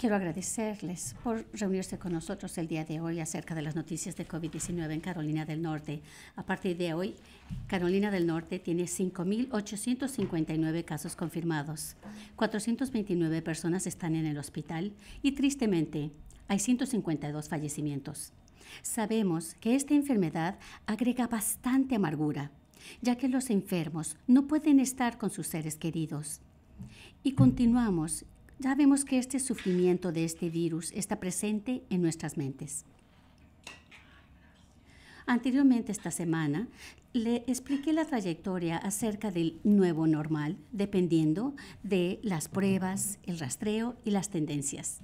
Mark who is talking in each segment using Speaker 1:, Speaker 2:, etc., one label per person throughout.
Speaker 1: Quiero agradecerles por reunirse con nosotros el día de hoy acerca de las noticias de COVID-19 en Carolina del Norte. A partir de hoy, Carolina del Norte tiene 5.859 casos confirmados, 429 personas están en el hospital y tristemente hay 152 fallecimientos. Sabemos que esta enfermedad agrega bastante amargura, ya que los enfermos no pueden estar con sus seres queridos. Y continuamos ya vemos que este sufrimiento de este virus está presente en nuestras mentes. Anteriormente esta semana le expliqué la trayectoria acerca del nuevo normal, dependiendo de las pruebas, el rastreo y las tendencias.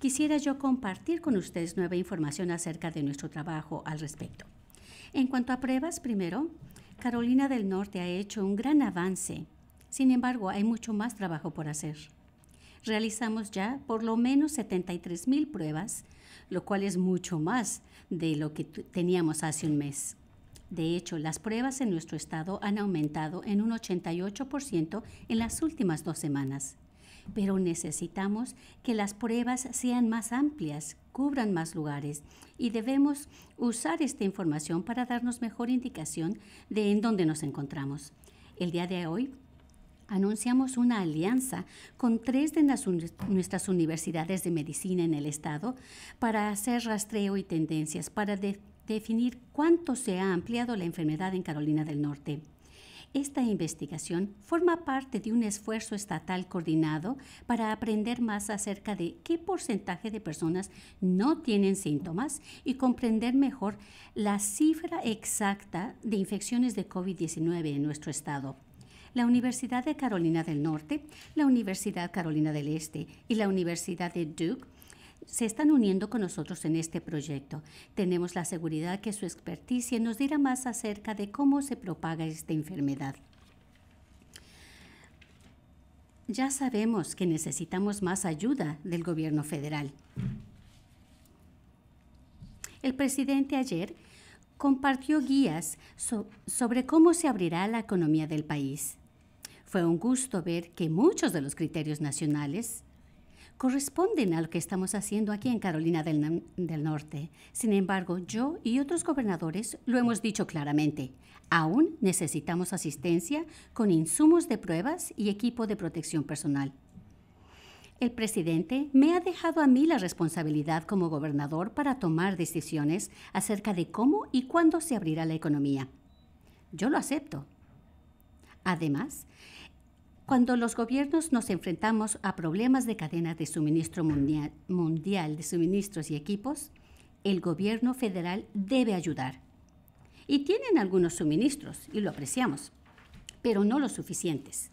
Speaker 1: Quisiera yo compartir con ustedes nueva información acerca de nuestro trabajo al respecto. En cuanto a pruebas, primero, Carolina del Norte ha hecho un gran avance. Sin embargo, hay mucho más trabajo por hacer realizamos ya por lo menos 73 mil pruebas, lo cual es mucho más de lo que teníamos hace un mes. De hecho, las pruebas en nuestro estado han aumentado en un 88% en las últimas dos semanas. Pero necesitamos que las pruebas sean más amplias, cubran más lugares y debemos usar esta información para darnos mejor indicación de en dónde nos encontramos. El día de hoy anunciamos una alianza con tres de nuestras universidades de medicina en el estado para hacer rastreo y tendencias, para definir cuánto se ha ampliado la enfermedad en Carolina del Norte. Esta investigación forma parte de un esfuerzo estatal coordinado para aprender más acerca de qué porcentaje de personas no tienen síntomas y comprender mejor la cifra exacta de infecciones de COVID-19 en nuestro estado la Universidad de Carolina del Norte, la Universidad Carolina del Este y la Universidad de Duke se están uniendo con nosotros en este proyecto. Tenemos la seguridad que su experticia nos dirá más acerca de cómo se propaga esta enfermedad. Ya sabemos que necesitamos más ayuda del gobierno federal. El presidente ayer compartió guías sobre cómo se abrirá la economía del país. Fue un gusto ver que muchos de los criterios nacionales corresponden a lo que estamos haciendo aquí en Carolina del, Norte. Sin embargo, yo y otros gobernadores lo hemos dicho claramente. Aún necesitamos asistencia con insumos de pruebas y equipo de protección personal. El presidente me ha dejado a mí la responsabilidad como gobernador para tomar decisiones acerca de cómo y cuándo se abrirá la economía. Yo lo acepto Además, cuando los gobiernos nos enfrentamos a problemas de cadena de suministro mundial, mundial de suministros y equipos, el gobierno federal debe ayudar. Y tienen algunos suministros, y lo apreciamos, pero no los suficientes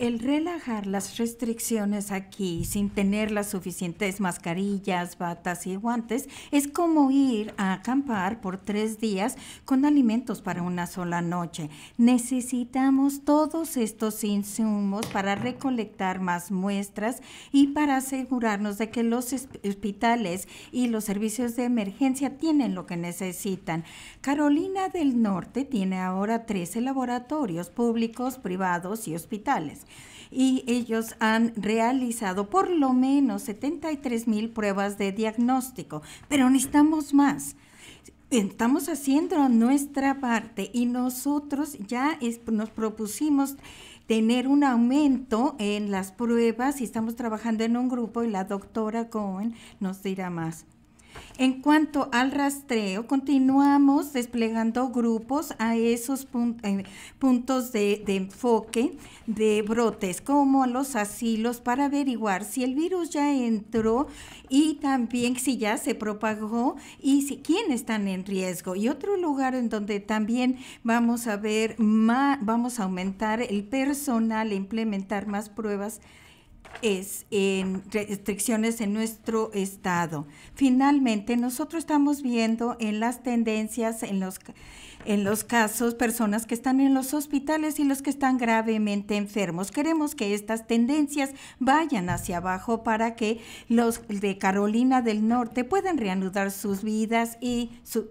Speaker 1: el relajar las restricciones aquí sin tener las suficientes
Speaker 2: mascarillas, batas y guantes es como ir a acampar por tres días con alimentos para una sola noche. Necesitamos todos estos insumos para recolectar más muestras y para asegurarnos de que los hospitales y los servicios de emergencia tienen lo que necesitan. Carolina del Norte tiene ahora 13 laboratorios públicos, privados y hospitales y ellos han realizado por lo menos 73 mil pruebas de diagnóstico, pero necesitamos más. Estamos haciendo nuestra parte y nosotros ya nos propusimos tener un aumento en las pruebas y estamos trabajando en un grupo y la doctora Cohen nos dirá más. En cuanto al rastreo, continuamos desplegando grupos a esos eh, puntos de, enfoque de brotes, como los asilos, para averiguar si el virus ya entró y también si ya se propagó y si, quién están en riesgo. Y otro lugar en donde también vamos a ver, más, vamos a aumentar el personal e implementar más pruebas es en restricciones en nuestro estado. Finalmente, nosotros estamos viendo en las tendencias, en los, en los casos, personas que están en los hospitales y los que están gravemente enfermos. Queremos que estas tendencias vayan hacia abajo para que los de Carolina del Norte puedan reanudar sus vidas y su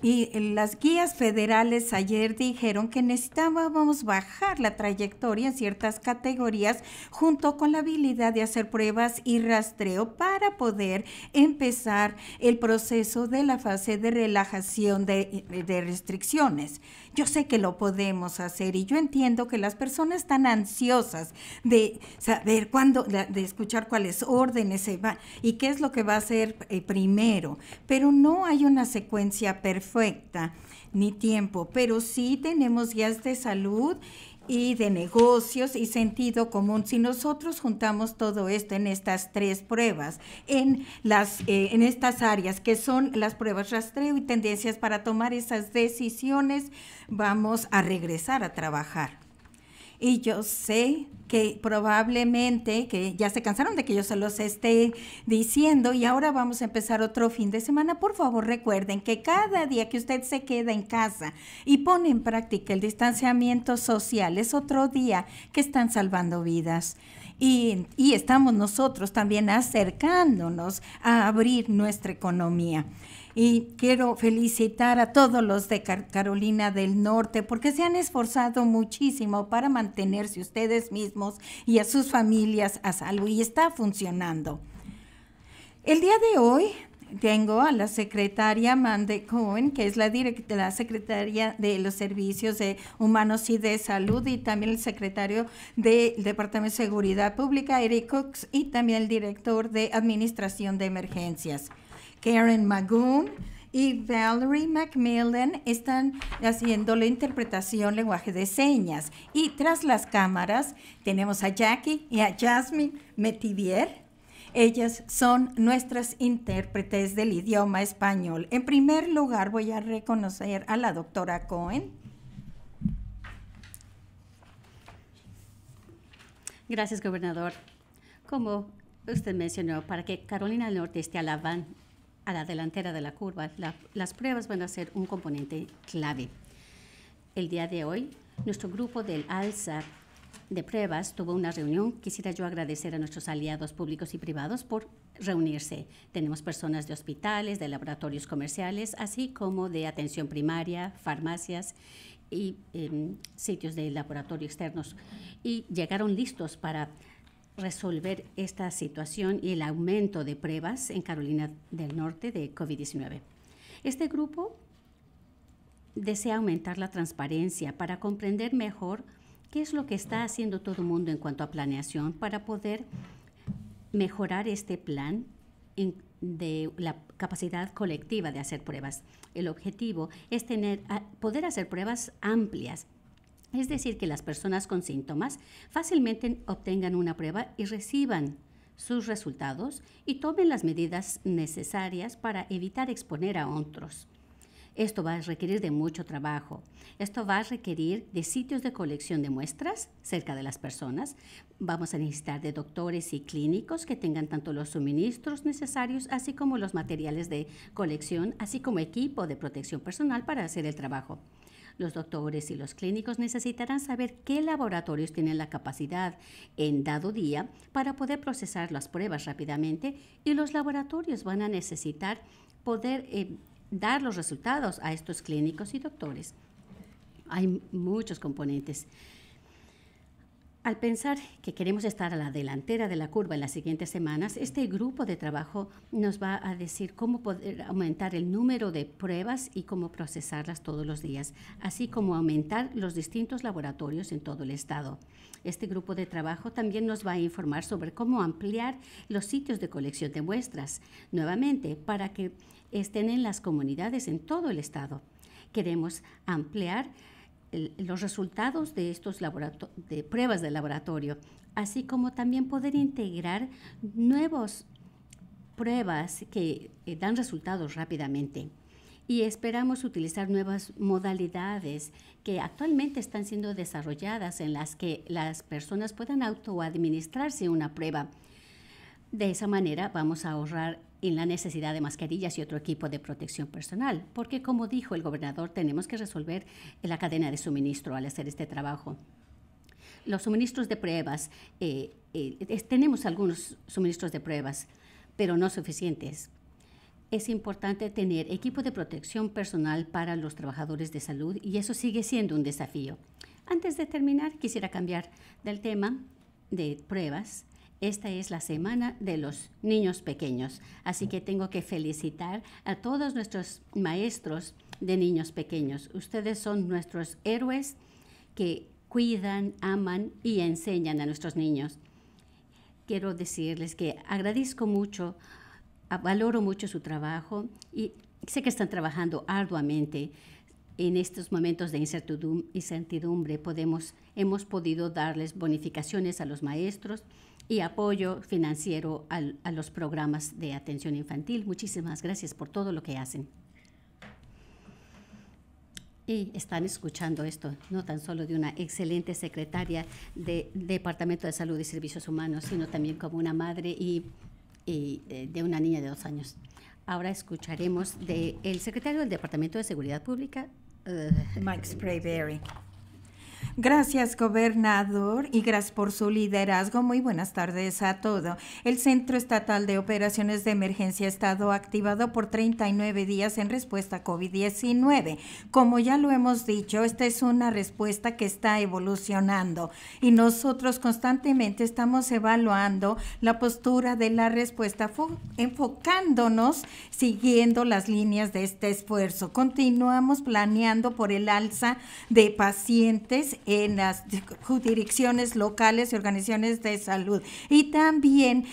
Speaker 2: y eh, las guías federales ayer dijeron que necesitábamos bajar la trayectoria en ciertas categorías junto con la habilidad de hacer pruebas y rastreo para poder empezar el proceso de la fase de relajación de, de restricciones. Yo sé que lo podemos hacer y yo entiendo que las personas están ansiosas de saber cuándo, de escuchar cuáles órdenes se van y qué es lo que va a hacer eh, primero, pero no hay una secuencia perfecta ni tiempo, pero sí tenemos guías de salud y de negocios y sentido común. Si nosotros juntamos todo esto en estas tres pruebas, en, las, eh, en estas áreas que son las pruebas rastreo y tendencias para tomar esas decisiones, vamos a regresar a trabajar y yo sé que probablemente, que ya se cansaron de que yo se los esté diciendo y ahora vamos a empezar otro fin de semana, por favor recuerden que cada día que usted se queda en casa y pone en práctica el distanciamiento social es otro día que están salvando vidas y, estamos nosotros también acercándonos a abrir nuestra economía. Y quiero felicitar a todos los de Carolina del Norte porque se han esforzado muchísimo para mantenerse ustedes mismos y a sus familias a salvo y está funcionando. El día de hoy tengo a la secretaria Mande Cohen, que es la, directa, secretaria de los Servicios de Humanos y de Salud, y también el secretario del Departamento de Seguridad Pública, Eric Cox, y también el director de Administración de Emergencias, Karen Magoon. Y Valerie Macmillan están haciendo la interpretación lenguaje de señas. Y tras las cámaras tenemos a Jackie y a Jasmine Metivier, ellas son nuestras intérpretes del idioma español. En primer lugar, voy a reconocer a
Speaker 1: la doctora Cohen. Gracias, gobernador. Como usted mencionó, para que Carolina del Norte esté a la, van, a la delantera de la curva, las pruebas van a ser un componente clave. El día de hoy, nuestro grupo del alzar de pruebas tuvo una reunión. Quisiera yo agradecer a nuestros aliados públicos y privados por reunirse. Tenemos personas de hospitales, de laboratorios comerciales, así como de atención primaria, farmacias y em, sitios de laboratorio externos. Y llegaron listos para resolver esta situación y el aumento de pruebas en Carolina del Norte de COVID-19. Este grupo desea aumentar la transparencia para comprender mejor ¿Qué es lo que está haciendo todo el mundo en cuanto a planeación para poder mejorar este plan de la capacidad colectiva de hacer pruebas? El objetivo es tener, poder hacer pruebas amplias es decir, que las personas con síntomas fácilmente obtengan una prueba y reciban sus resultados y tomen las medidas necesarias para evitar exponer a otros. Esto va a requerir de mucho trabajo. Esto va a requerir de sitios de colección de muestras cerca de las personas. Vamos a necesitar de doctores y clínicos que tengan tanto los suministros necesarios, así como los materiales de colección, así como equipo de protección personal para hacer el trabajo. Los doctores y los clínicos necesitarán saber qué laboratorios tienen la capacidad en dado día para poder procesar las pruebas rápidamente y los laboratorios van a necesitar poder eh, dar los resultados a estos clínicos y doctores. Hay muchos componentes. Al pensar que queremos estar a la delantera de la curva en las siguientes semanas, este grupo de trabajo nos va a decir cómo poder aumentar el número de pruebas y cómo procesarlas todos los días, así como aumentar los distintos laboratorios en todo el estado. Este grupo de trabajo también nos va a informar sobre cómo ampliar los sitios de colección de muestras, nuevamente, para que estén en las comunidades en todo el estado. Queremos ampliar los resultados de estos de pruebas de laboratorio, así como también poder integrar nuevas pruebas que eh, dan resultados rápidamente. Y esperamos utilizar nuevas modalidades que actualmente están siendo desarrolladas en las que las personas puedan autoadministrarse una prueba. De esa manera vamos a ahorrar en la necesidad de mascarillas y otro equipo de protección personal, porque como dijo el gobernador, tenemos que resolver la cadena de suministro al hacer este trabajo. Los suministros de pruebas, eh, eh, tenemos algunos suministros de pruebas, pero no suficientes es importante tener equipo de protección personal para los trabajadores de salud y eso sigue siendo un desafío. Antes de terminar, quisiera cambiar del tema de pruebas esta es la semana de los niños pequeños, así que tengo que felicitar a todos nuestros maestros de niños pequeños. Ustedes son nuestros héroes que cuidan, aman y enseñan a nuestros niños. Quiero decirles que agradezco mucho, valoro mucho su trabajo y sé que están trabajando arduamente. En estos momentos de incertidumbre podemos, hemos podido darles bonificaciones a los maestros y apoyo financiero al, a los programas de atención infantil. Muchísimas gracias por todo lo que hacen. Y están escuchando esto, no tan solo de una excelente secretaria del Departamento de Salud y Servicios Humanos, sino también como una madre y, y eh, de una niña de dos años. Ahora escucharemos del el secretario del Departamento de Seguridad Pública, eh, Mike Sprayberry. Gracias, gobernador,
Speaker 2: y gracias por su liderazgo. Muy buenas tardes a todos. El Centro Estatal de Operaciones de Emergencia ha estado activado por 39 días en respuesta a COVID-19. Como ya lo hemos dicho, esta es una respuesta que está evolucionando y nosotros constantemente estamos evaluando la postura de la respuesta, enfocándonos siguiendo las líneas de este esfuerzo. Continuamos planeando por el alza de pacientes en las direcciones locales y organizaciones de salud. Y también,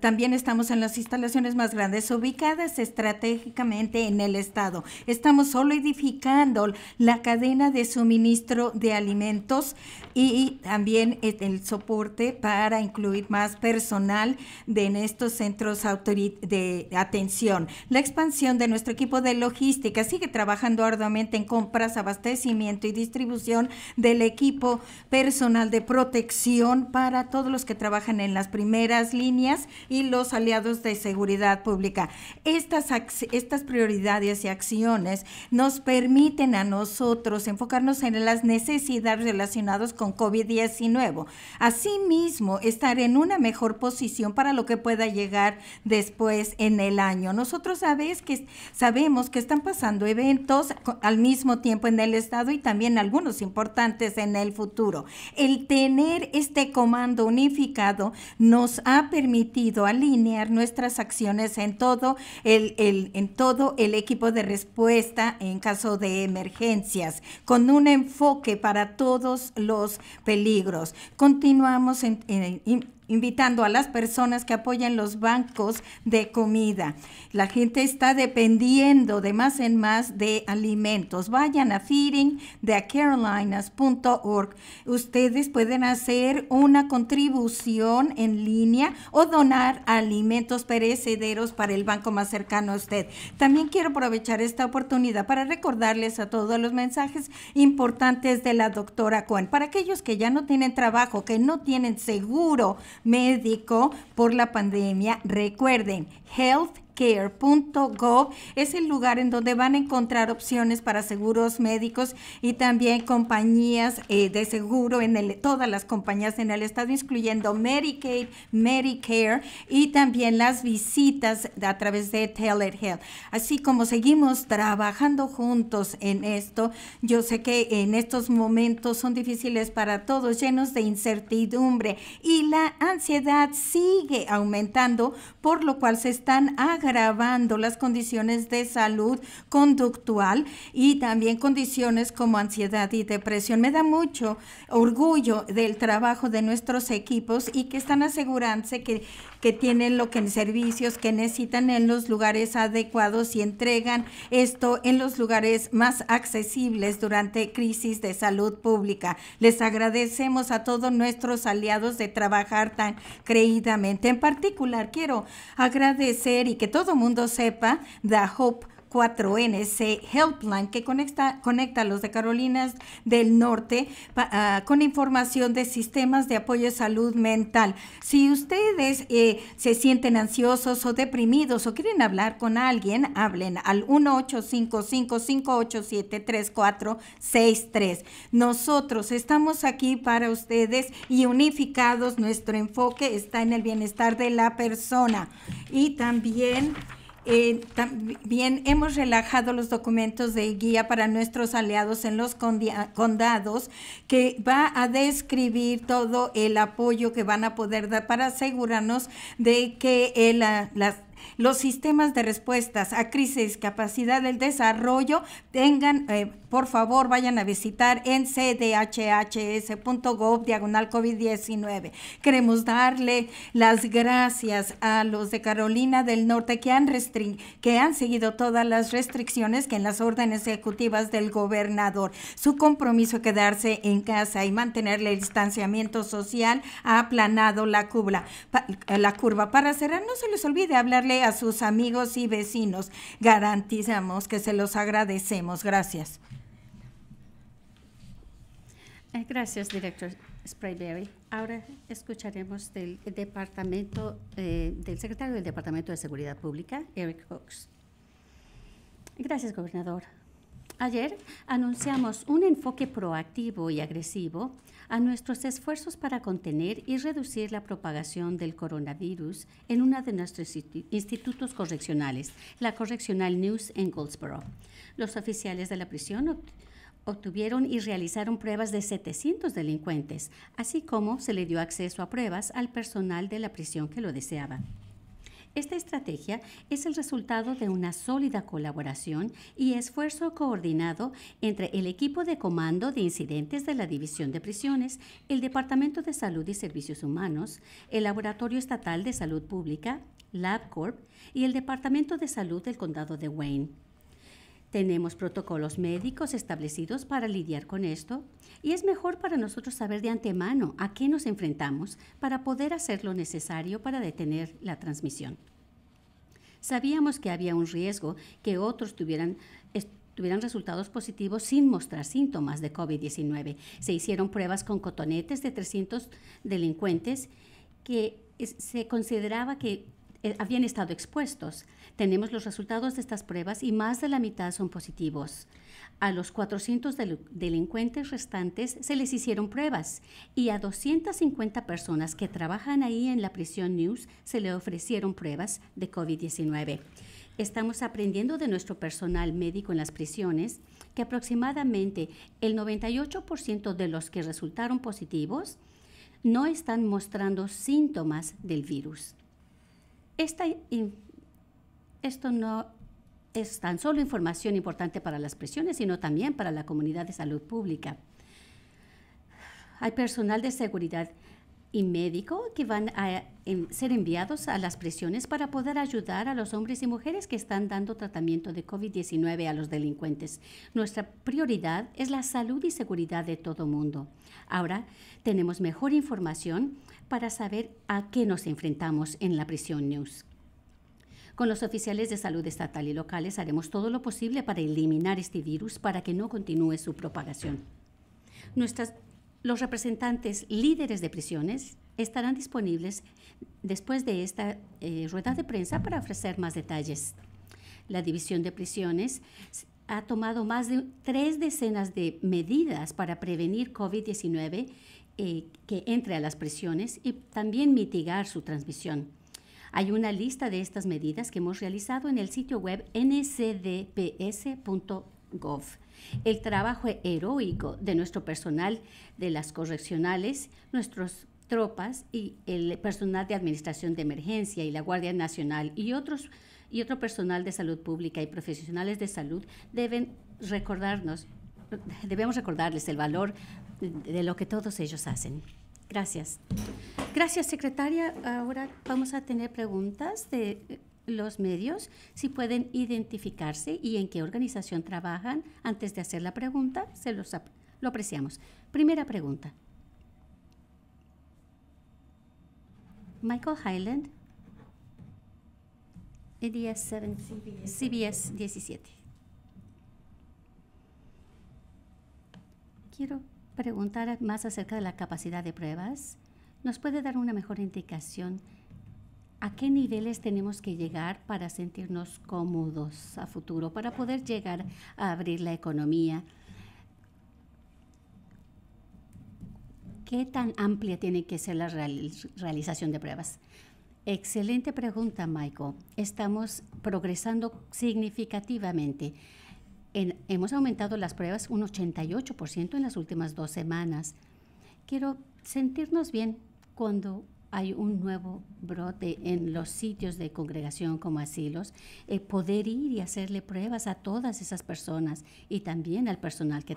Speaker 2: también estamos en las instalaciones más grandes ubicadas estratégicamente en el Estado. Estamos solo edificando la cadena de suministro de alimentos y también eh, el soporte para incluir más personal de, en estos centros de atención. La expansión de nuestro equipo de logística sigue trabajando arduamente en compras, abastecimiento y distribución de del equipo, personal de protección para todos los que trabajan en las primeras líneas y los aliados de seguridad pública. Estas, estas prioridades y acciones nos permiten a nosotros enfocarnos en las necesidades relacionadas con COVID-19. Asimismo, estar en una mejor posición para lo que pueda llegar después en el año. Nosotros sabes que, sabemos que están pasando eventos al mismo tiempo en el Estado y también algunos importantes en el futuro. El tener este comando unificado nos ha permitido alinear nuestras acciones en todo el, en todo el equipo de respuesta en caso de emergencias, con un enfoque para todos los peligros. Continuamos en invitando a las personas que apoyan los bancos de comida. La gente está dependiendo de más en más de alimentos. Vayan a feedingthecarolinas.org. Ustedes pueden hacer una contribución en línea o donar alimentos perecederos para el banco más cercano a usted. También quiero aprovechar esta oportunidad para recordarles a todos los mensajes importantes de la doctora Cohen. Para aquellos que ya no tienen trabajo, que no tienen seguro médico por la pandemia. Recuerden, Health care.gov es el lugar en donde van a encontrar opciones para seguros médicos y también compañías eh, de seguro en el, todas las compañías en el estado, incluyendo Medicaid, Medicare y también las visitas a través de telehealth. Así como seguimos trabajando juntos en esto, yo sé que en estos momentos son difíciles para todos, llenos de incertidumbre y la ansiedad sigue aumentando, por lo cual se están grabando las condiciones de salud conductual y también condiciones como ansiedad y depresión. Me da mucho orgullo del trabajo de nuestros equipos y que están asegurándose que, que tienen lo que en servicios que necesitan en los lugares adecuados y entregan esto en los lugares más accesibles durante crisis de salud pública. Les agradecemos a todos nuestros aliados de trabajar tan creídamente. En particular, quiero agradecer y que todo mundo sepa, The Hope 4NC Helpline que conecta, conecta a los de Carolinas del Norte ah, con información de sistemas de apoyo de salud mental. Si ustedes eh, se sienten ansiosos o deprimidos o quieren hablar con alguien, hablen al 1855-587-3463. Nosotros estamos aquí para ustedes y unificados nuestro enfoque está en el bienestar de la persona y también... Eh, también hemos relajado los documentos de guía para nuestros aliados en los condados, que va a describir todo el apoyo que van a poder dar para asegurarnos de que ah, los sistemas de respuestas a crisis, capacidad del desarrollo tengan eh, por favor vayan a visitar en cdhhs.gov diagonal COVID-19. Queremos darle las gracias a los de Carolina del Norte que han, que han seguido todas las restricciones que en las órdenes ejecutivas del gobernador. Su compromiso quedarse en casa y mantener el distanciamiento social ha aplanado la curva. la curva. Para cerrar, no se les olvide hablarle a sus amigos y vecinos. Garantizamos que se los agradecemos. Gracias.
Speaker 1: Eh, gracias, director Sprayberry. Ahora escucharemos del departamento eh, del secretario del Departamento de Seguridad Pública, Eric cox. Gracias, gobernador. Ayer anunciamos un enfoque proactivo y agresivo a nuestros esfuerzos para contener y reducir la propagación del coronavirus en una de nuestros institutos correccionales, la Correccional News en Goldsboro. Los oficiales de la prisión Obtuvieron y realizaron pruebas de 700 delincuentes, así como se le dio acceso a pruebas al personal de la prisión que lo deseaba. Esta estrategia es el resultado de una sólida colaboración y esfuerzo coordinado entre el equipo de comando de incidentes de la División de Prisiones, el Departamento de Salud y Servicios Humanos, el Laboratorio Estatal de Salud Pública, LabCorp, y el Departamento de Salud del Condado de Wayne. Tenemos protocolos médicos establecidos para lidiar con esto y es mejor para nosotros saber de antemano a qué nos enfrentamos para poder hacer lo necesario para detener la transmisión. Sabíamos que había un riesgo que otros tuvieran tuvieran resultados positivos sin mostrar síntomas de COVID-19. Se hicieron pruebas con cotonetes de 300 delincuentes que se consideraba que eh, habían estado expuestos. Tenemos los resultados de estas pruebas y más de la mitad son positivos. A los 400 del delincuentes restantes se les hicieron pruebas y a 250 personas que trabajan ahí en la prisión News se le ofrecieron pruebas de COVID-19. Estamos aprendiendo de nuestro personal médico en las prisiones que aproximadamente el 98% de los que resultaron positivos no están mostrando síntomas del virus. Esta, esto no es tan solo información importante para las prisiones, sino también para la comunidad de salud pública. Hay personal de seguridad y médico que van a ser enviados a las prisiones para poder ayudar a los hombres y mujeres que están dando tratamiento de COVID-19 a los delincuentes. Nuestra prioridad es la salud y seguridad de todo mundo. Ahora tenemos mejor información para saber a qué nos enfrentamos en la prisión News. Con los oficiales de salud estatal y locales haremos todo lo posible para eliminar este virus para que no continúe su propagación. Nuestras, los representantes líderes de prisiones estarán disponibles después de esta eh, rueda de prensa para ofrecer más detalles. La División de Prisiones ha tomado más de tres decenas de medidas para prevenir COVID-19 eh, que entre a las presiones y también mitigar su transmisión. Hay una lista de estas medidas que hemos realizado en el sitio web ncdps.gov. El trabajo heroico de nuestro personal de las correccionales, nuestros tropas y el personal de administración de emergencia y la Guardia Nacional y otros y otro personal de salud pública y profesionales de salud deben recordarnos debemos recordarles el valor de lo que todos ellos hacen. Gracias. Gracias, secretaria. Ahora vamos a tener preguntas de eh, los medios, si pueden identificarse y en qué organización trabajan. Antes de hacer la pregunta, se los lo apreciamos. Primera pregunta. Michael Highland, CBS 17. Quiero preguntar más acerca de la capacidad de pruebas, nos puede dar una mejor indicación a qué niveles tenemos que llegar para sentirnos cómodos a futuro, para poder llegar a abrir la economía. ¿Qué tan amplia tiene que ser la realización de pruebas? Excelente pregunta, Michael. Estamos progresando significativamente hemos aumentado las pruebas un 88% en las últimas dos semanas. Quiero sentirnos bien cuando hay un nuevo brote en los sitios de congregación como asilos, poder ir y hacerle pruebas a todas esas personas y también al personal que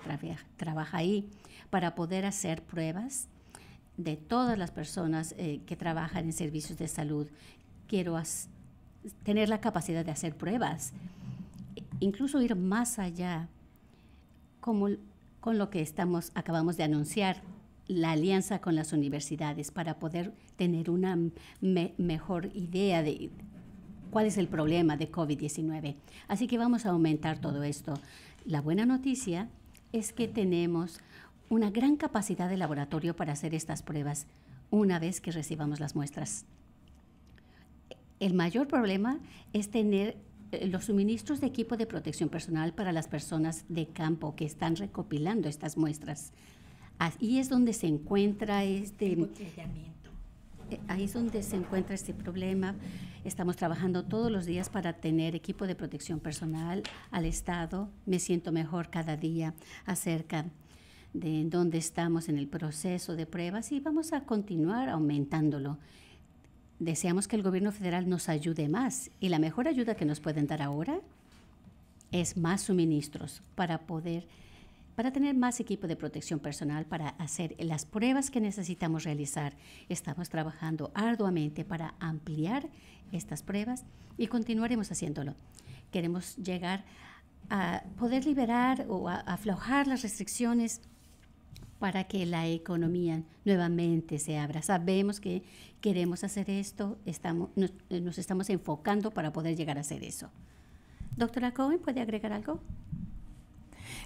Speaker 1: trabaja ahí para poder hacer pruebas de todas las personas eh, que trabajan en servicios de salud. Quiero tener la capacidad de hacer pruebas incluso ir más allá, como con lo que estamos, acabamos de anunciar, la alianza con las universidades para poder tener una mejor idea de cuál es el problema de COVID-19. Así que vamos a aumentar todo esto. La buena noticia es que tenemos una gran capacidad de laboratorio para hacer estas pruebas una vez que recibamos las muestras. El mayor problema es tener eh, los suministros de equipo de protección personal para las personas de campo que están recopilando estas muestras. Ahí es donde se encuentra este... Eh, ahí es donde se encuentra este problema. Estamos trabajando todos los días para tener equipo de protección personal al Estado. Me siento mejor cada día acerca de dónde estamos en el proceso de pruebas y vamos a continuar aumentándolo deseamos que el gobierno federal nos ayude más y la mejor ayuda que nos pueden dar ahora es más suministros para poder para tener más equipo de protección personal para hacer las pruebas que necesitamos realizar. Estamos trabajando arduamente para ampliar estas pruebas y continuaremos haciéndolo. Queremos llegar a poder liberar o aflojar las restricciones para que la economía nuevamente se abra. Sabemos que queremos hacer esto, estamos, nos, eh, nos estamos enfocando para poder llegar a hacer eso. Doctora Cohen, ¿puede agregar algo?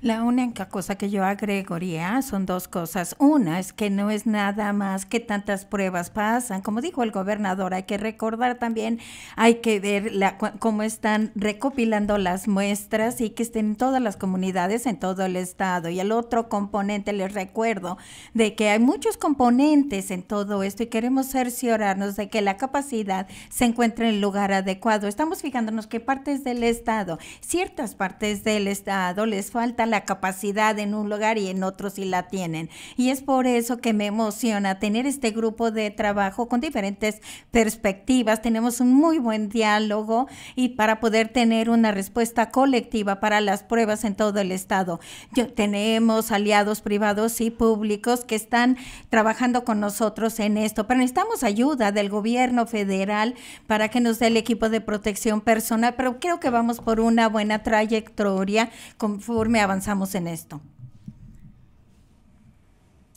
Speaker 2: La única cosa que yo agregaría son dos cosas. Una es que no es nada más que tantas pruebas pasan. Como dijo el gobernador, hay que recordar también, hay que ver la, cómo están recopilando las muestras y que estén en todas las comunidades, en todo el estado. Y el otro componente, les recuerdo, de que hay muchos componentes en todo esto y queremos cerciorarnos de que la capacidad se encuentre en el lugar adecuado. Estamos fijándonos que partes del estado, ciertas partes del estado les falta la capacidad en un lugar y en otro sí la tienen. Y es por eso que me emociona tener este grupo de trabajo con diferentes perspectivas. Tenemos un muy buen diálogo y para poder tener una respuesta colectiva para las pruebas en todo el estado. Yo, tenemos aliados privados y públicos que están trabajando con nosotros en esto, pero necesitamos ayuda del gobierno federal para que nos dé el equipo de protección personal, pero creo que vamos por una buena trayectoria conforme avanzamos avanzamos en esto.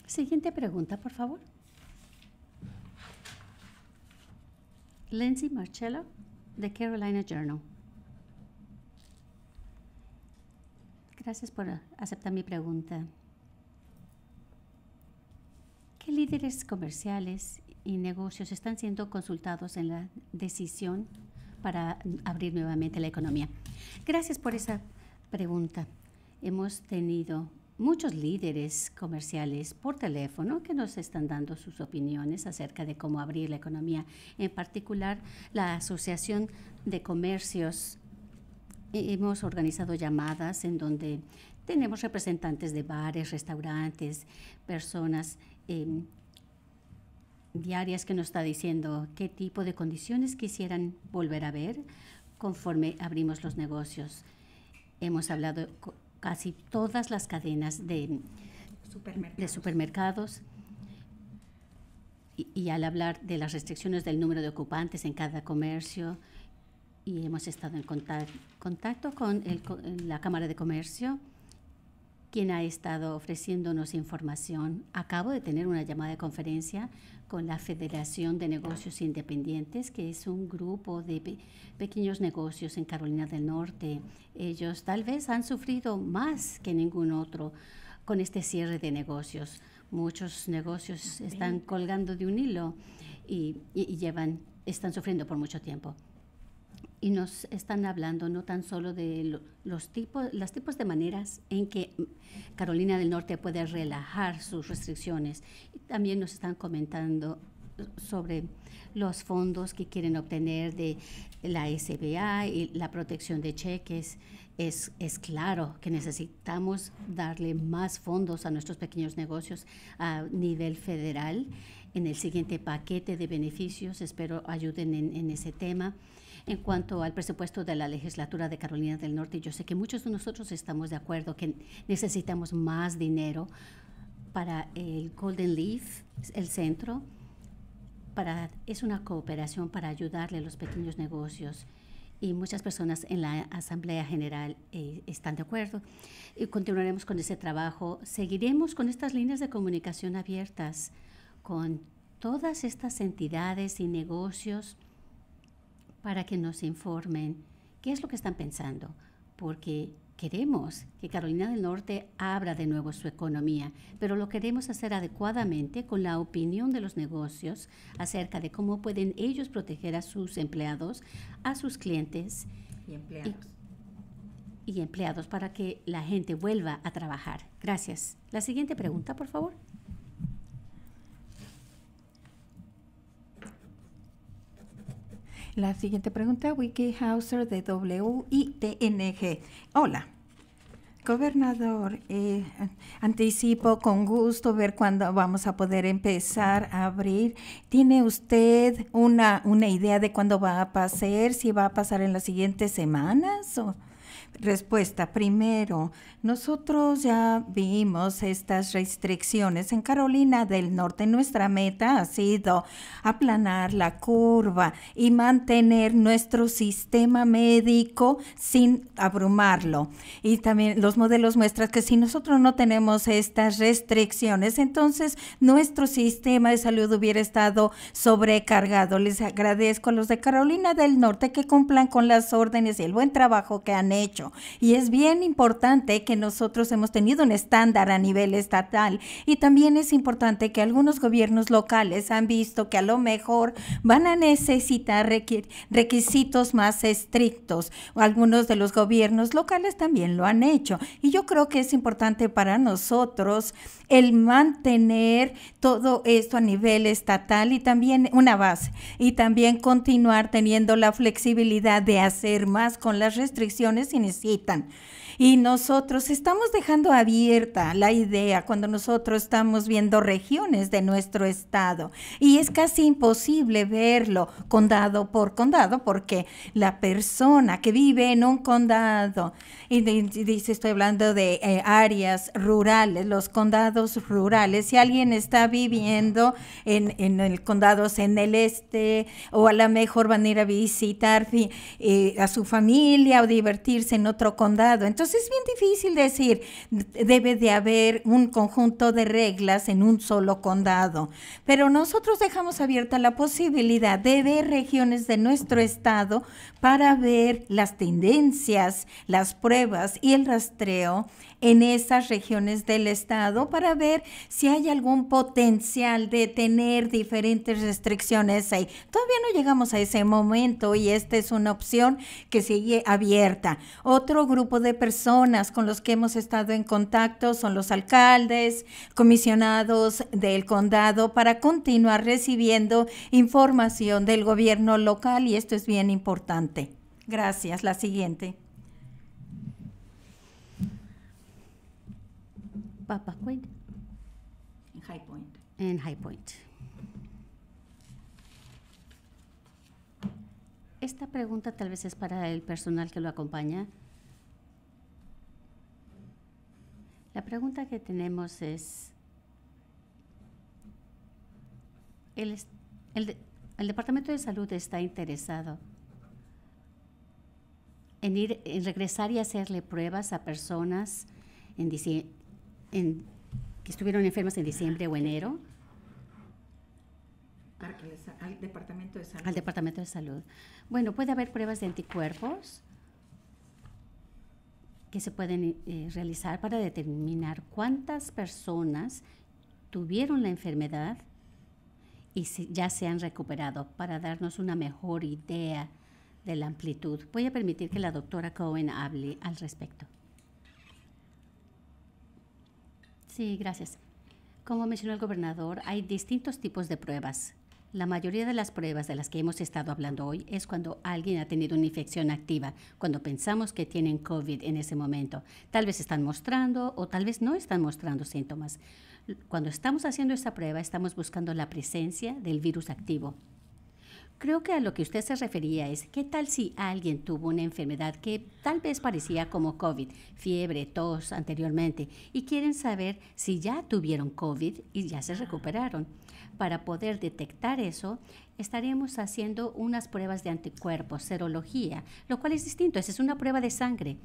Speaker 1: Siguiente pregunta, por favor. Lindsay Marcello, de Carolina Journal. Gracias por aceptar mi pregunta. ¿Qué líderes comerciales y negocios están siendo consultados en la decisión para abrir nuevamente la economía? Gracias por esa pregunta hemos tenido muchos líderes comerciales por teléfono que nos están dando sus opiniones acerca de cómo abrir la economía, en particular la Asociación de Comercios. Eh, hemos organizado llamadas en donde tenemos representantes de bares, restaurantes, personas em, diarias que nos está diciendo qué tipo de condiciones quisieran volver a ver conforme abrimos los negocios. Hemos hablado casi todas las cadenas de supermercados. y, al hablar de las restricciones del número de ocupantes en cada comercio, y hemos estado en contacto, con la Cámara de Comercio, quien ha estado ofreciéndonos información. Acabo de tener una llamada de conferencia con la Federación de Negocios Independientes, que es un grupo de pequeños negocios en Carolina del Norte. Ellos tal vez han sufrido más que ningún otro con este cierre de negocios. Muchos negocios están colgando de un hilo y llevan, están sufriendo por mucho tiempo y nos están hablando no tan solo de los tipos, las tipos de maneras en que Carolina del Norte puede relajar sus restricciones, también nos están comentando sobre los fondos que quieren obtener de la SBA y la protección de cheques. Es, es claro que necesitamos darle más fondos a nuestros pequeños negocios a nivel federal. En el siguiente paquete de beneficios espero ayuden en, en ese tema en cuanto al presupuesto de la legislatura de Carolina del Norte. Yo sé que muchos de nosotros estamos de acuerdo que necesitamos más dinero para el Golden Leaf, el centro. Para, es una cooperación para ayudarle a los pequeños negocios y muchas personas en la Asamblea General eh, están de acuerdo. Y continuaremos con ese trabajo. Seguiremos con estas líneas de comunicación abiertas con todas estas entidades y negocios para que nos informen qué es lo que están pensando, porque queremos que Carolina del Norte abra de nuevo su economía, pero lo queremos hacer adecuadamente con la opinión de los negocios acerca de cómo pueden ellos proteger a sus empleados, a sus clientes y empleados. Y, empleados para que la gente vuelva a trabajar. Gracias. La siguiente pregunta, por favor. La siguiente pregunta, Wiki Hauser
Speaker 2: de WITNG. Hola. Gobernador, eh, anticipo con gusto ver cuándo vamos a poder empezar a abrir. ¿Tiene usted una, una idea de cuándo va a pasar? ¿Si va a pasar en las siguientes semanas? O? Respuesta. Primero, nosotros ya vimos estas restricciones en Carolina del Norte. Nuestra meta ha sido aplanar la curva y mantener nuestro sistema médico sin abrumarlo. Y también los modelos muestran que si nosotros no tenemos estas restricciones, entonces nuestro sistema de salud hubiera estado sobrecargado. Les agradezco a los de Carolina del Norte que cumplan con las órdenes y el buen trabajo que han hecho. Y es bien importante que nosotros hemos tenido un estándar a nivel estatal y también es importante que algunos gobiernos locales han visto que a lo mejor van a necesitar requisitos más estrictos. Algunos de los gobiernos locales también lo han hecho. Y yo creo que es importante para nosotros el mantener todo esto a nivel estatal y también una base y también continuar teniendo la flexibilidad de hacer más con las restricciones sin necesitan. Y nosotros estamos dejando abierta la idea cuando nosotros estamos viendo regiones de nuestro estado. Y es casi imposible verlo condado por condado porque la persona que vive en un condado, y, dice, estoy hablando de eh, áreas rurales, los condados rurales, si alguien está viviendo en, en el condados en el este o a lo mejor van a ir a visitar eh, a su familia o divertirse en otro condado. Entonces es bien difícil decir, debe de haber un conjunto de reglas en un solo condado, pero nosotros dejamos abierta la posibilidad de ver regiones de nuestro estado para ver las tendencias, las pruebas y el rastreo en esas regiones del estado para ver si hay algún potencial de tener diferentes restricciones ahí. Todavía no llegamos a ese momento y esta es una opción que sigue abierta. Otro grupo de personas con los que hemos estado en contacto son los alcaldes, comisionados del condado para continuar recibiendo información del gobierno local y esto es bien importante. Gracias.
Speaker 1: La siguiente. Papas En High Point. En High Point. Esta pregunta tal vez es para el personal que lo acompaña. La pregunta que tenemos es, el, el, el, Departamento de Salud está interesado en, ir, en regresar y hacerle pruebas a personas en, en, que estuvieron enfermas en diciembre o enero. al Departamento de Salud. Bueno, puede haber pruebas de anticuerpos que se pueden eh, realizar para determinar cuántas personas tuvieron la enfermedad y si ya se han recuperado para darnos una mejor idea de la amplitud. Voy a permitir que la doctora Cohen hable al respecto. Sí, gracias. Como mencionó el gobernador, hay distintos tipos de pruebas. La mayoría de las pruebas de las que hemos estado hablando hoy es cuando alguien ha tenido una infección activa, cuando pensamos que tienen COVID en ese momento. Tal vez están mostrando o tal vez no están mostrando síntomas. Cuando estamos haciendo esta prueba, estamos buscando la presencia del virus activo Creo que a lo que usted se refería es, ¿qué tal si alguien tuvo una enfermedad que tal vez parecía como COVID, fiebre, tos anteriormente, y quieren saber si ya tuvieron COVID y ya se recuperaron? Para poder detectar eso, estaremos haciendo unas pruebas de anticuerpos, serología, lo cual es distinto, esa es una prueba de sangre.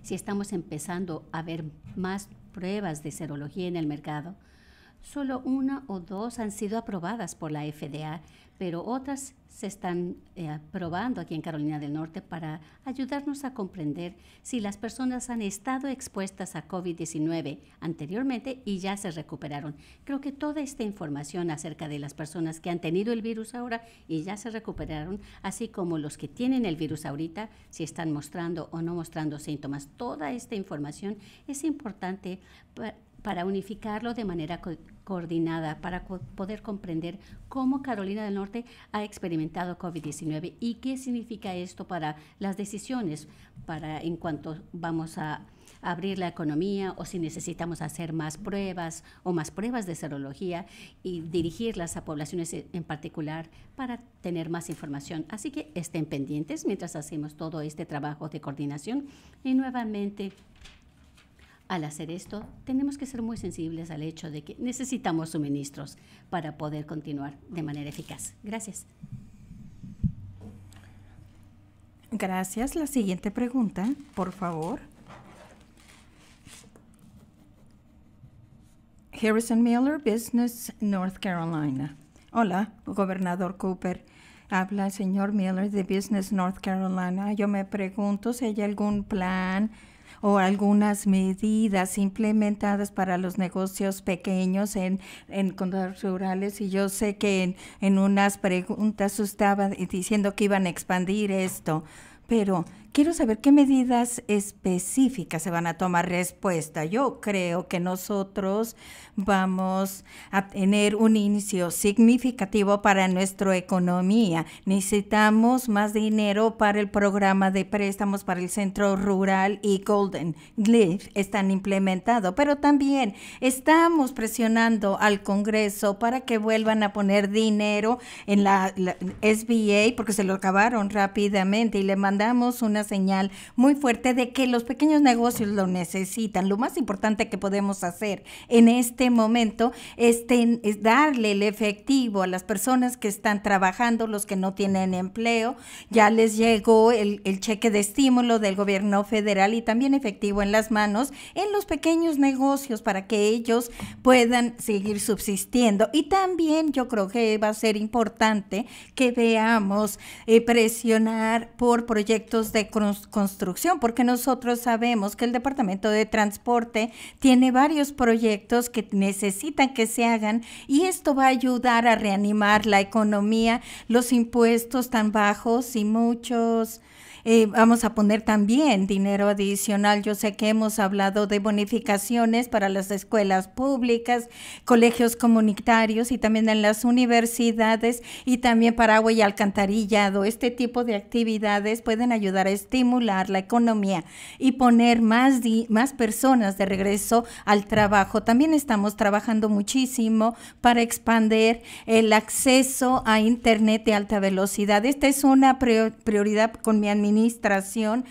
Speaker 1: Si estamos empezando a ver más pruebas de serología en el mercado, solo una o dos han sido aprobadas por la FDA, pero otras se están eh, probando aquí en Carolina del Norte para ayudarnos a comprender si las personas han estado expuestas a COVID-19 anteriormente y ya se recuperaron. Creo que toda esta información acerca de las personas que han tenido el virus ahora y ya se recuperaron, así como los que tienen el virus ahorita, si están mostrando o no mostrando síntomas, toda esta información es importante para, unificarlo de manera coordinada para poder comprender cómo Carolina del Norte ha experimentado COVID-19 y qué significa esto para las decisiones para en cuanto vamos a abrir la economía o si necesitamos hacer más pruebas o más pruebas de serología y dirigirlas a poblaciones e, en particular para tener más información. Así que estén pendientes mientras hacemos todo este trabajo de coordinación y nuevamente al hacer esto, tenemos que ser muy sensibles al hecho de que necesitamos suministros para poder continuar de manera eficaz. Gracias.
Speaker 2: Gracias. La siguiente pregunta, por favor. Harrison Miller, Business North Carolina. Hola, gobernador Cooper. Habla el señor Miller de Business North Carolina. Yo me pregunto si hay algún plan o algunas medidas implementadas para los negocios pequeños en, en condados rurales. Y yo sé que en, en unas preguntas estaba diciendo que iban a expandir esto, pero Quiero saber qué medidas específicas se van a tomar respuesta. Yo creo que nosotros vamos a tener un inicio significativo para nuestra economía. Necesitamos más dinero para el programa de préstamos para el centro rural y Golden Leaf están implementados, pero también estamos presionando al Congreso para que vuelvan a poner dinero en la, la SBA porque se lo acabaron rápidamente y le mandamos una señal muy fuerte de que los pequeños negocios lo necesitan. Lo más importante que podemos hacer en este momento es, darle el efectivo a las personas que están trabajando, los que no tienen empleo. Ya les llegó el, cheque de estímulo del gobierno federal y también efectivo en las manos en los pequeños negocios para que ellos puedan seguir subsistiendo. Y también yo creo que va a ser importante que veamos eh, presionar por proyectos de construcción porque nosotros sabemos que el Departamento de Transporte tiene varios proyectos que necesitan que se hagan y esto va a ayudar a reanimar la economía, los impuestos tan bajos y muchos eh, vamos a poner también dinero adicional. Yo sé que hemos hablado de bonificaciones para las escuelas públicas, colegios comunitarios y también en las universidades y también para agua y alcantarillado. Este tipo de actividades pueden ayudar a estimular la economía y poner más, más personas de regreso al trabajo. También estamos trabajando muchísimo para expandir el acceso a Internet de alta velocidad. Esta es una prioridad con mi administración administración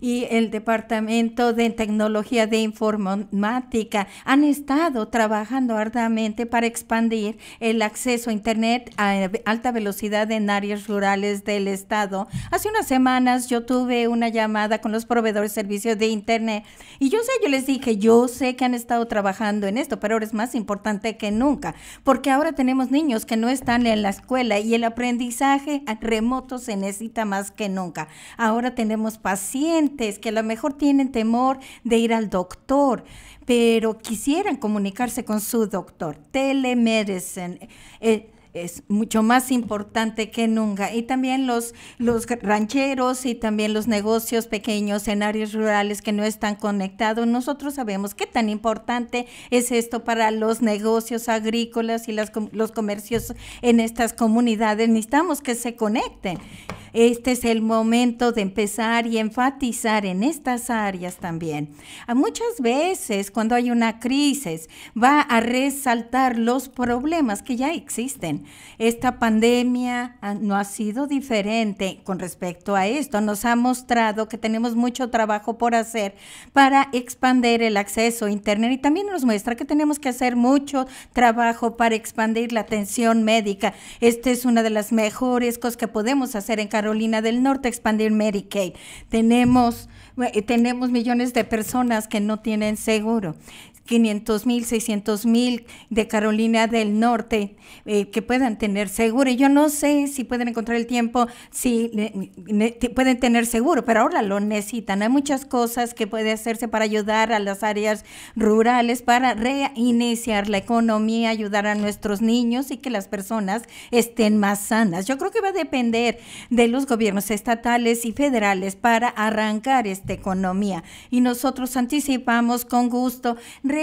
Speaker 2: y el Departamento de Tecnología de Informática han estado trabajando arduamente para expandir el acceso a Internet a alta velocidad en áreas rurales del estado. Hace unas semanas yo tuve una llamada con los proveedores de servicios de Internet y yo sé, yo les dije, yo sé que han estado trabajando en esto, pero ahora es más importante que nunca, porque ahora tenemos niños que no están en la escuela y el aprendizaje remoto se necesita más que nunca. Ahora tenemos pacientes que a lo mejor tienen temor de ir al doctor, pero quisieran comunicarse con su doctor. Telemedicine. Eh, es mucho más importante que nunca. Y también los, los rancheros y también los negocios pequeños en áreas rurales que no están conectados. Nosotros sabemos qué tan importante es esto para los negocios agrícolas y las, los comercios en estas comunidades. Necesitamos que se conecten. Este es el momento de empezar y enfatizar en estas áreas también. A muchas veces cuando hay una crisis va a resaltar los problemas que ya existen esta pandemia no ha sido diferente con respecto a esto. Nos ha mostrado que tenemos mucho trabajo por hacer para expandir el acceso a Internet y también nos muestra que tenemos que hacer mucho trabajo para expandir la atención médica. Esta es una de las mejores cosas que podemos hacer en Carolina del Norte, expandir Medicaid. Tenemos, eh, tenemos millones de personas que no tienen seguro. 500 mil, 600 mil de Carolina del Norte eh, que puedan tener seguro. y Yo no sé si pueden encontrar el tiempo, si pueden tener seguro, pero ahora lo necesitan. Hay muchas cosas que puede hacerse para ayudar a las áreas rurales, para reiniciar la economía, ayudar a nuestros niños y que las personas estén más sanas. Yo creo que va a depender de los gobiernos estatales y federales para arrancar esta economía. Y nosotros anticipamos con gusto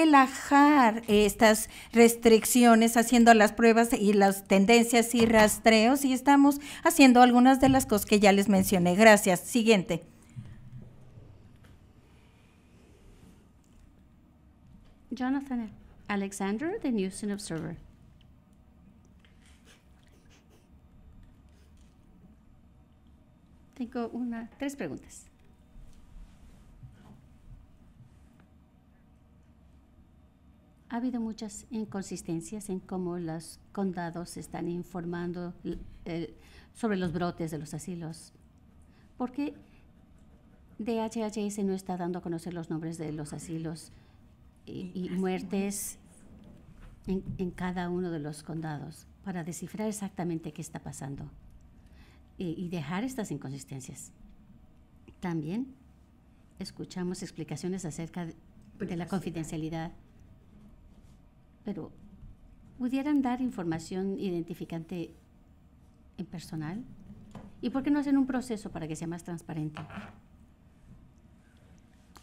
Speaker 2: relajar estas restricciones haciendo las pruebas y las tendencias y rastreos y estamos haciendo algunas de las cosas que ya les mencioné. Gracias. Siguiente.
Speaker 1: Jonathan Alexander, The Newson Observer. Tengo una, tres preguntas. ha habido muchas inconsistencias en cómo los condados están informando eh, sobre los brotes de los asilos. Porque DHHS no está dando a conocer los nombres de los asilos y, muertes en, cada uno de los condados para descifrar exactamente qué está pasando y, dejar estas inconsistencias. También escuchamos explicaciones acerca de la confidencialidad pero ¿pudieran dar información identificante en personal? ¿Y por qué no hacen un proceso para que sea más transparente?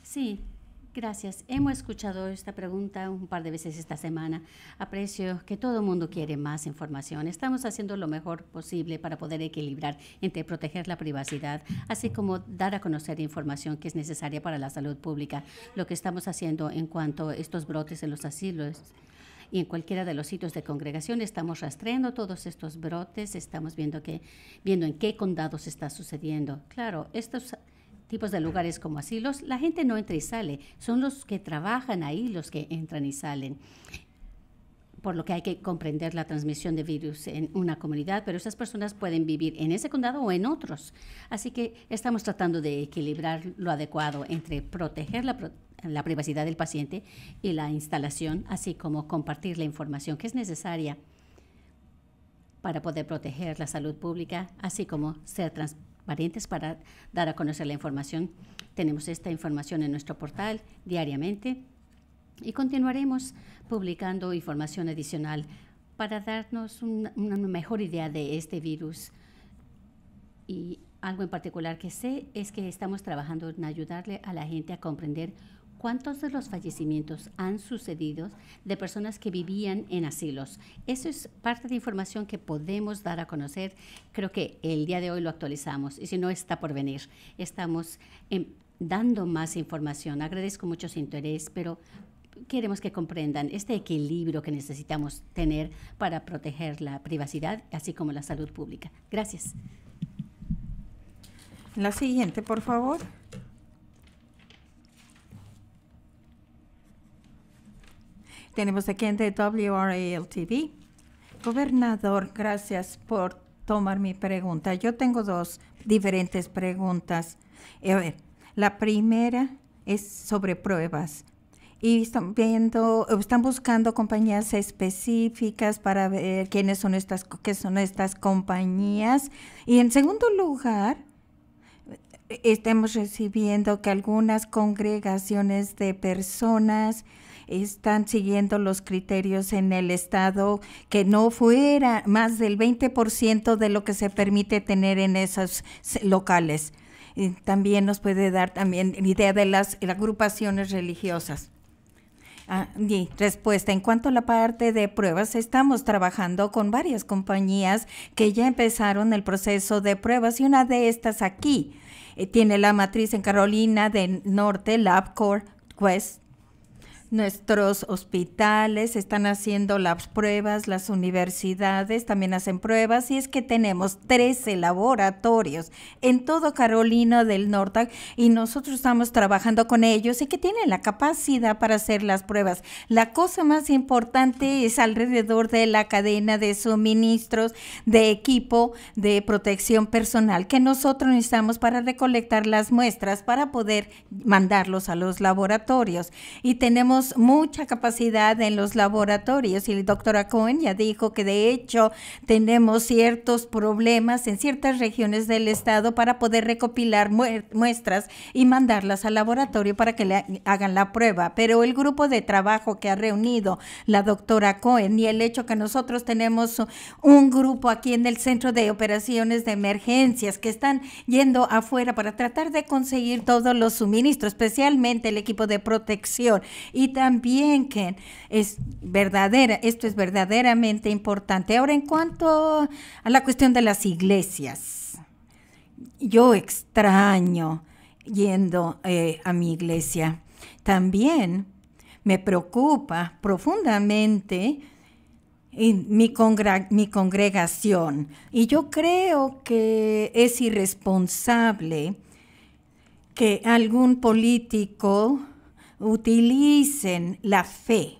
Speaker 1: Sí, gracias. Hemos escuchado esta pregunta un par de veces esta semana. Aprecio que todo el mundo quiere más información. Estamos haciendo lo mejor posible para poder equilibrar entre proteger la privacidad, así como dar a conocer información que es necesaria para la salud pública. Lo que estamos haciendo en cuanto a estos brotes en los asilos y en cualquiera de los sitios de congregación estamos rastreando todos estos brotes, estamos viendo, que, viendo en qué condados está sucediendo. Claro, estos tipos de lugares como asilos, la gente no entra y sale, son los que trabajan ahí los que entran y salen por lo que hay que comprender la transmisión de virus en una comunidad, pero esas personas pueden vivir en ese condado o en otros. Así que estamos tratando de equilibrar lo adecuado entre proteger la, la privacidad del paciente y la instalación, así como compartir la información que es necesaria para poder proteger la salud pública, así como ser transparentes para dar a conocer la información. Tenemos esta información en nuestro portal diariamente y continuaremos publicando información adicional para darnos una mejor idea de este virus. Y algo en particular que sé es que estamos trabajando en ayudarle a la gente a comprender cuántos de los fallecimientos han sucedido de personas que vivían en asilos. Eso es parte de información que podemos dar a conocer. Creo que el día de hoy lo actualizamos y si no está por venir, estamos en, em, dando más información. Agradezco mucho su interés, pero queremos que comprendan este equilibrio que necesitamos tener para proteger la privacidad, así como la salud pública. Gracias. La siguiente, por
Speaker 2: favor. Tenemos aquí en WRAL TV. Gobernador, gracias por tomar mi pregunta. Yo tengo dos diferentes preguntas. la primera es sobre pruebas y están viendo, están buscando compañías específicas para ver quiénes son estas, qué son estas compañías. Y en segundo lugar, estamos recibiendo que algunas congregaciones de personas están siguiendo los criterios en el Estado que no fuera más del 20% de lo que se permite tener en esos locales. también nos puede dar también idea de las agrupaciones religiosas. Ah, respuesta, en cuanto a la parte de pruebas, estamos trabajando con varias compañías que ya empezaron el proceso de pruebas y una de estas aquí eh, tiene la matriz en Carolina del Norte, LabCorp Quest Nuestros hospitales están haciendo las pruebas, las universidades también hacen pruebas y es que tenemos 13 laboratorios en todo Carolina del Norte y nosotros estamos trabajando con ellos y que tienen la capacidad para hacer las pruebas. La cosa más importante es alrededor de la cadena de suministros de equipo de protección personal que nosotros necesitamos para recolectar las muestras para poder mandarlos a los laboratorios y tenemos mucha capacidad en los laboratorios y la doctora Cohen ya dijo que de hecho tenemos ciertos problemas en ciertas regiones del estado para poder recopilar muestras y mandarlas al laboratorio para que le hagan la prueba. Pero el grupo de trabajo que ha reunido la doctora Cohen y el hecho que nosotros tenemos un grupo aquí en el Centro de Operaciones de Emergencias que están yendo afuera para tratar de conseguir todos los suministros, especialmente el equipo de protección y también, que es verdadera, esto es verdaderamente importante. Ahora, en cuanto a la cuestión de las iglesias, yo extraño yendo eh, a mi iglesia. También me preocupa profundamente mi, mi, congregación. Y yo creo que es irresponsable que algún político utilicen la fe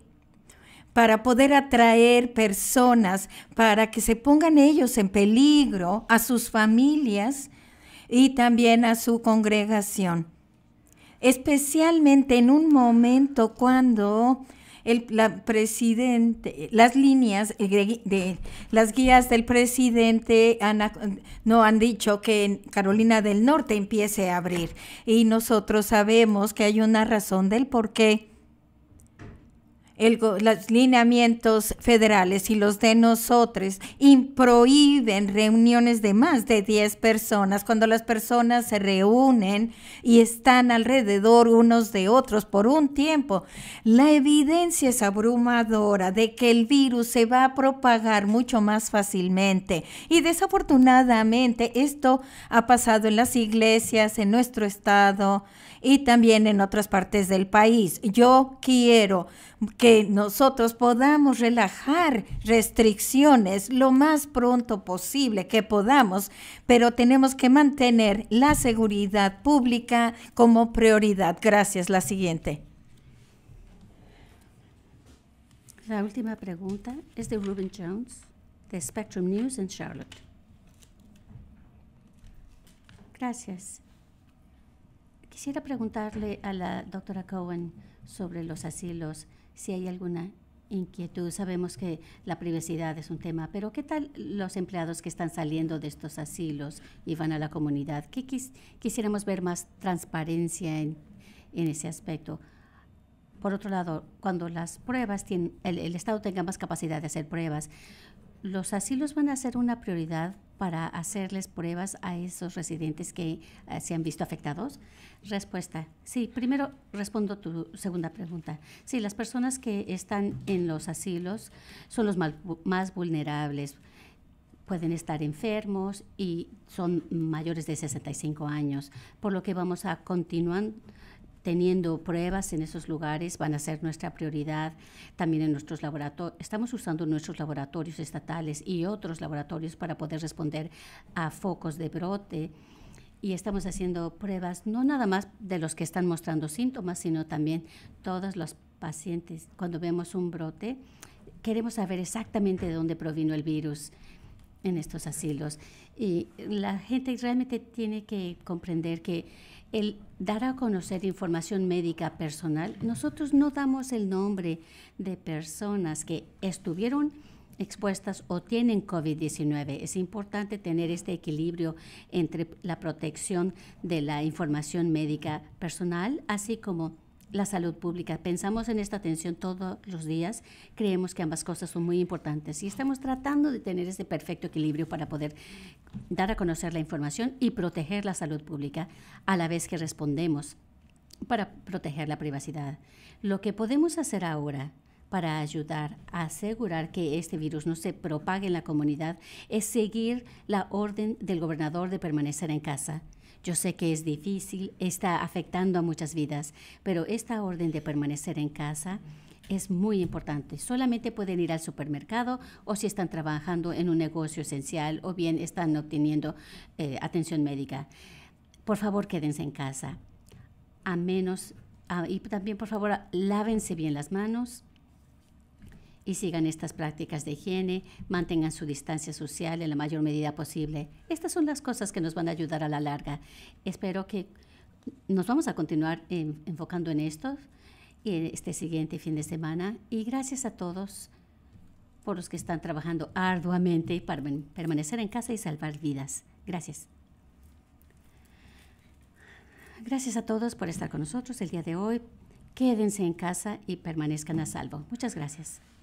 Speaker 2: para poder atraer personas, para que se pongan ellos en peligro a sus familias y también a su congregación. Especialmente en un momento cuando el, presidente, las líneas de, las guías del presidente no han dicho que en Carolina del Norte empiece a abrir. Y nosotros sabemos que hay una razón del por qué los lineamientos federales y los de nosotros prohíben reuniones de más de 10 personas. Cuando las personas se reúnen y están alrededor unos de otros por un tiempo, la evidencia es abrumadora de que el virus se va a propagar mucho más fácilmente. Y desafortunadamente esto ha pasado en las iglesias, en nuestro estado, y también en otras partes del país. Yo quiero que nosotros podamos relajar restricciones lo más pronto posible que podamos, pero tenemos que mantener la seguridad pública como prioridad. Gracias. La siguiente.
Speaker 1: La última pregunta es de Ruben Jones, de Spectrum News en Charlotte. Gracias. Quisiera preguntarle a la doctora Cohen sobre los asilos, si hay alguna inquietud. Sabemos que la privacidad es un tema, pero ¿qué tal los empleados que están saliendo de estos asilos y van a la comunidad? ¿Qué quisiéramos ver más transparencia en, ese aspecto? Por otro lado, cuando las pruebas tienen, el, el Estado tenga más capacidad de hacer pruebas, los asilos van a ser una prioridad para hacerles pruebas a esos residentes que eh, se han visto afectados? Respuesta. Sí, primero respondo tu segunda pregunta. Sí, las personas que están en los asilos son los más vulnerables. Pueden estar enfermos y son mayores de 65 años, por lo que vamos a continuar teniendo pruebas en esos lugares, van a ser nuestra prioridad también en nuestros laboratorios. Estamos usando nuestros laboratorios estatales y otros laboratorios para poder responder a focos de brote y estamos haciendo pruebas no nada más de los que están mostrando síntomas, sino también todos los pacientes. Cuando vemos un brote, queremos saber exactamente de dónde provino el virus en estos asilos. Y la gente realmente tiene que comprender que el dar a conocer información médica personal, nosotros no damos el nombre de personas que estuvieron expuestas o tienen COVID-19. Es importante tener este equilibrio entre la protección de la información médica personal, así como la salud pública. Pensamos en esta atención todos los días, creemos que ambas cosas son muy importantes y estamos tratando de tener ese perfecto equilibrio para poder dar a conocer la información y proteger la salud pública a la vez que respondemos para proteger la privacidad. Lo que podemos hacer ahora para ayudar a asegurar que este virus no se propague en la comunidad es seguir la orden del gobernador de permanecer en casa yo sé que es difícil, está afectando a muchas vidas, pero esta orden de permanecer en casa es muy importante. Solamente pueden ir al supermercado o si están trabajando en un negocio esencial o bien están obteniendo eh, atención médica. Por favor, quédense en casa. A menos, ah, y también por favor, lávense bien las manos, y sigan estas prácticas de higiene, mantengan su distancia social en la mayor medida posible. Estas son las cosas que nos van a ayudar a la larga. Espero que nos vamos a continuar enfocando en esto en este siguiente fin de semana y gracias a todos por los que están trabajando arduamente para permanecer en casa y salvar vidas. Gracias. Gracias a todos por estar con nosotros el día de hoy. Quédense en casa y permanezcan a salvo. Muchas gracias.